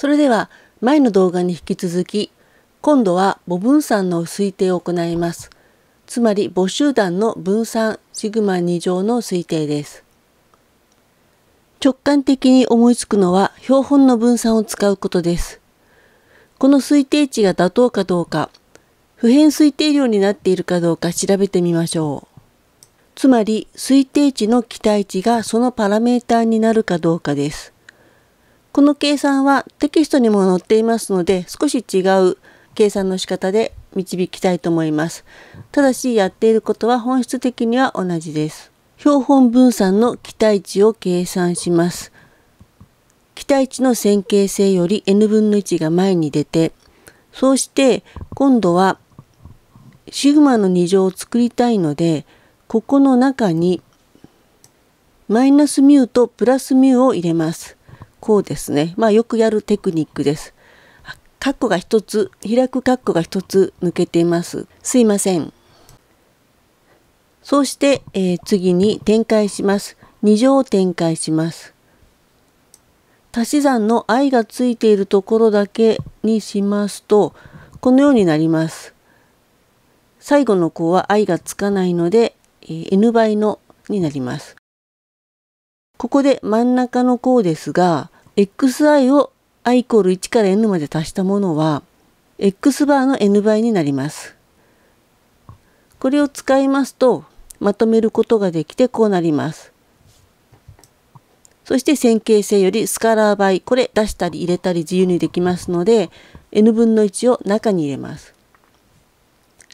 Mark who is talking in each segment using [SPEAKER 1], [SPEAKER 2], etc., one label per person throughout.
[SPEAKER 1] それでは前の動画に引き続き今度は母分散の推定を行います。つまり母集団の分散シグマ2乗の推定です。直感的に思いつくのは標本の分散を使うことです。この推定値が妥当かどうか、普遍推定量になっているかどうか調べてみましょう。つまり推定値の期待値がそのパラメーターになるかどうかです。この計算はテキストにも載っていますので少し違う計算の仕方で導きたいと思います。ただしやっていることは本質的には同じです。標本分散の期待値を計算します。期待値の線形性より n 分の1が前に出て、そうして今度はシグマの2乗を作りたいので、ここの中にマイナスミューとプラスミューを入れます。こうですね。まあよくやるテクニックです。カッコが一つ、開くカッコが一つ抜けています。すいません。そうして、えー、次に展開します。2乗を展開します。足し算の i がついているところだけにしますと、このようになります。最後の項は i がつかないので、えー、n 倍のになります。ここで真ん中の項ですが、xi を i イコール1から n まで足したものは x バーの n 倍になります。これを使いますとまとめることができてこうなります。そして線形性よりスカラー倍これ出したり入れたり自由にできますので n 分の1を中に入れます。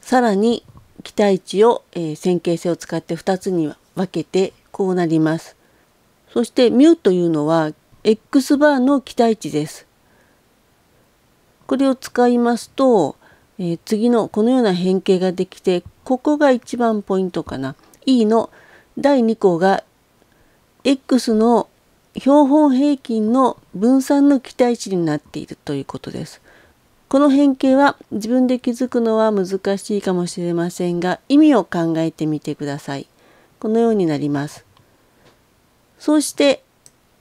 [SPEAKER 1] さらに期待値を、えー、線形性を使って2つに分けてこうなります。そしてミュというのは x バーの期待値です。これを使いますと、えー、次のこのような変形ができてここが一番ポイントかな。e の第2項が x の標本平均の分散の期待値になっているということです。この変形は自分で気づくのは難しいかもしれませんが意味を考えてみてください。このようになります。そして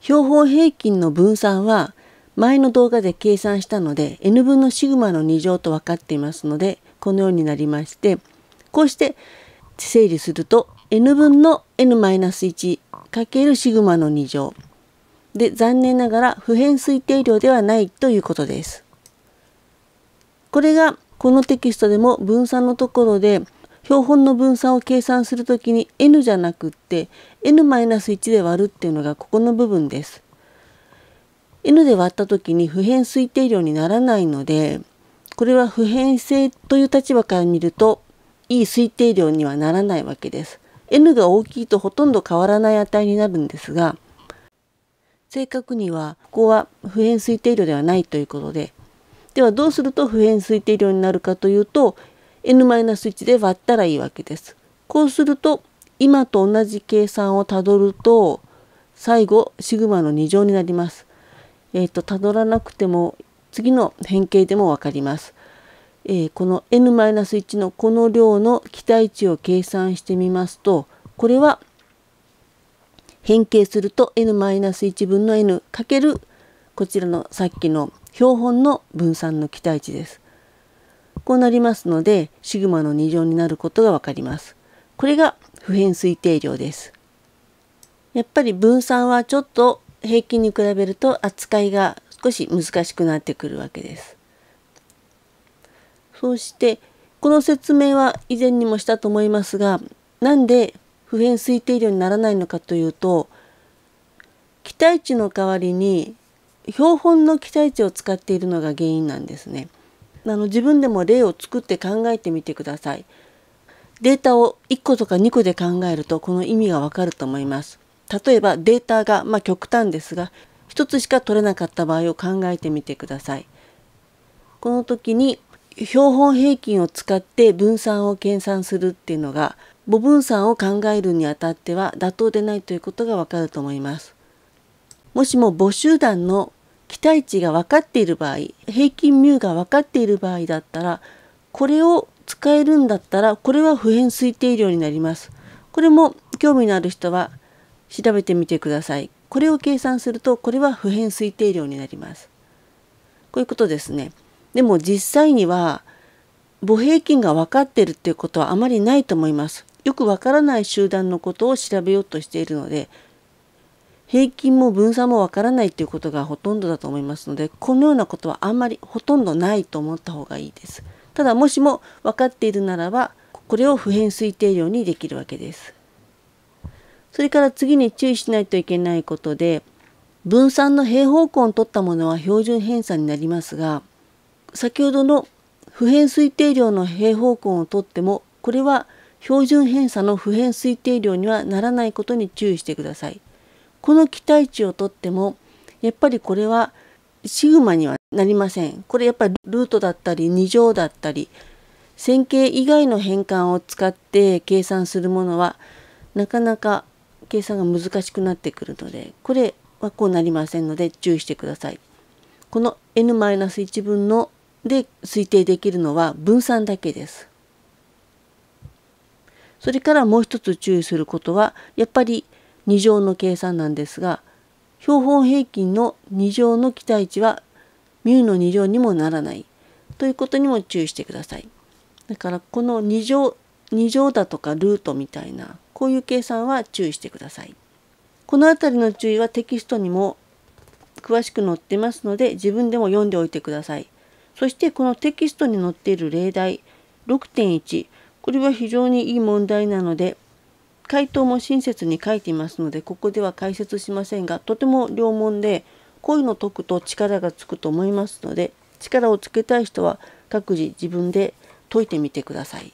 [SPEAKER 1] 標本平均の分散は前の動画で計算したので n 分のシグマの2乗と分かっていますのでこのようになりましてこうして整理すると n 分の n-1× シグマの2乗で残念ながら普遍推定量ではないということです。これがこのテキストでも分散のところで標本の分散を計算するときに n じゃなくって n-1 で割るっていうのがここの部分です。n で割ったときに普遍推定量にならないのでこれは普遍性という立場から見るといい推定量にはならないわけです。n が大きいとほとんど変わらない値になるんですが正確にはここは普遍推定量ではないということでではどうすると普遍推定量になるかというと n-1 で割ったらいいわけです。こうすると今と同じ計算をたどると最後シグマの2乗になります。えっ、ー、とたどらなくても次の変形でも分かります。えー、この n-1 のこの量の期待値を計算してみますとこれは変形すると n-1 分の n かけるこちらのさっきの標本の分散の期待値です。こうなりますので、シグマの2乗になることがわかります。これが普遍推定量です。やっぱり分散はちょっと平均に比べると扱いが少し難しくなってくるわけです。そしてこの説明は以前にもしたと思いますがなんで普遍推定量にならないのかというと期待値の代わりに標本の期待値を使っているのが原因なんですね。あの自分でも例を作って考えてみてください。データを1個とか2個で考えるとこの意味がわかると思います。例えばデータが、まあ、極端ですが1つしか取れなかった場合を考えてみてください。この時に標本平均を使って分散を計算するっていうのが母分散を考えるにあたっては妥当でないということがわかると思います。もしも母集団の期待値が分かっている場合平均ミュ μ が分かっている場合だったらこれを使えるんだったらこれは普遍推定量になります。これも興味のある人は調べてみてください。これを計算するとこれは普遍推定量になります。こういうことですね。でも実際には母平均が分かってるっていうことはあまりないと思います。よくわからない集団のことを調べようとしているので平均も分散もわからないということがほとんどだと思いますのでこのようなことはあんまりほとんどないと思った方がいいです。ただもしも分かっているならばこれを普遍推定量にできるわけです。それから次に注意しないといけないことで分散の平方根を取ったものは標準偏差になりますが先ほどの普遍推定量の平方根を取ってもこれは標準偏差の普遍推定量にはならないことに注意してください。この期待値をとってもやっぱりこれはシグマにはなりません。これやっぱりルートだったり2乗だったり線形以外の変換を使って計算するものはなかなか計算が難しくなってくるのでこれはこうなりませんので注意してください。この n-1 分ので推定できるのは分散だけです。それからもう一つ注意することはやっぱり2乗の計算なんですが標本平均の2乗の期待値は μ の2乗にもならないということにも注意してください。だからこの2乗2乗だとかルートみたいなこういう計算は注意してください。この辺りの注意はテキストにも詳しく載ってますので自分でも読んでおいてください。そしてこのテキストに載っている例題6.1これは非常にいい問題なので回答も親切に書いていますのでここでは解説しませんがとても良問でこういうの解くと力がつくと思いますので力をつけたい人は各自自分で解いてみてください。